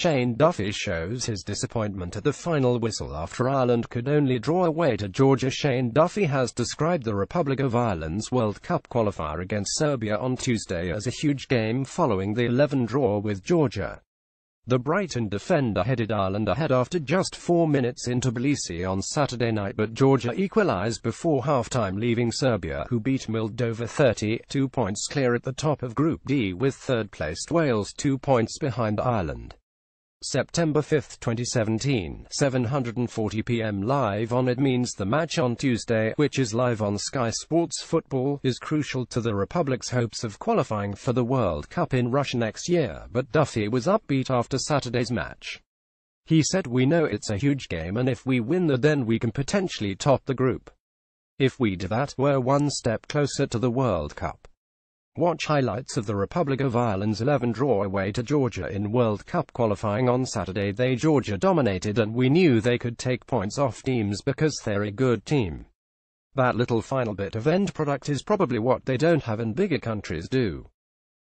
Shane Duffy shows his disappointment at the final whistle after Ireland could only draw away to Georgia. Shane Duffy has described the Republic of Ireland's World Cup qualifier against Serbia on Tuesday as a huge game following the 11 draw with Georgia. The Brighton defender headed Ireland ahead after just four minutes in Tbilisi on Saturday night but Georgia equalised before half-time leaving Serbia, who beat Moldova 32 points clear at the top of Group D with third-placed Wales two points behind Ireland. September 5, 2017, 7.40 p.m. live on It means the match on Tuesday, which is live on Sky Sports Football, is crucial to the Republic's hopes of qualifying for the World Cup in Russia next year, but Duffy was upbeat after Saturday's match. He said we know it's a huge game and if we win that then we can potentially top the group. If we do that, we're one step closer to the World Cup. Watch highlights of the Republic of Ireland's 11 draw away to Georgia in World Cup qualifying on Saturday. They Georgia dominated and we knew they could take points off teams because they're a good team. That little final bit of end product is probably what they don't have and bigger countries do.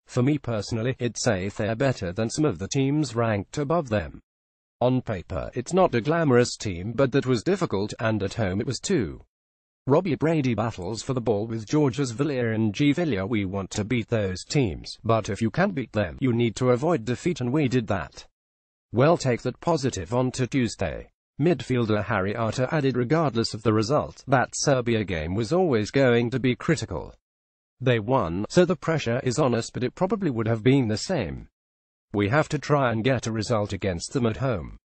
For me personally, it'd say they're better than some of the teams ranked above them. On paper, it's not a glamorous team but that was difficult, and at home it was too. Robbie Brady battles for the ball with Georges Villiers and G. Villiers. We want to beat those teams, but if you can beat them, you need to avoid defeat and we did that. Well take that positive on to Tuesday. Midfielder Harry Arter added regardless of the result, that Serbia game was always going to be critical. They won, so the pressure is on us but it probably would have been the same. We have to try and get a result against them at home.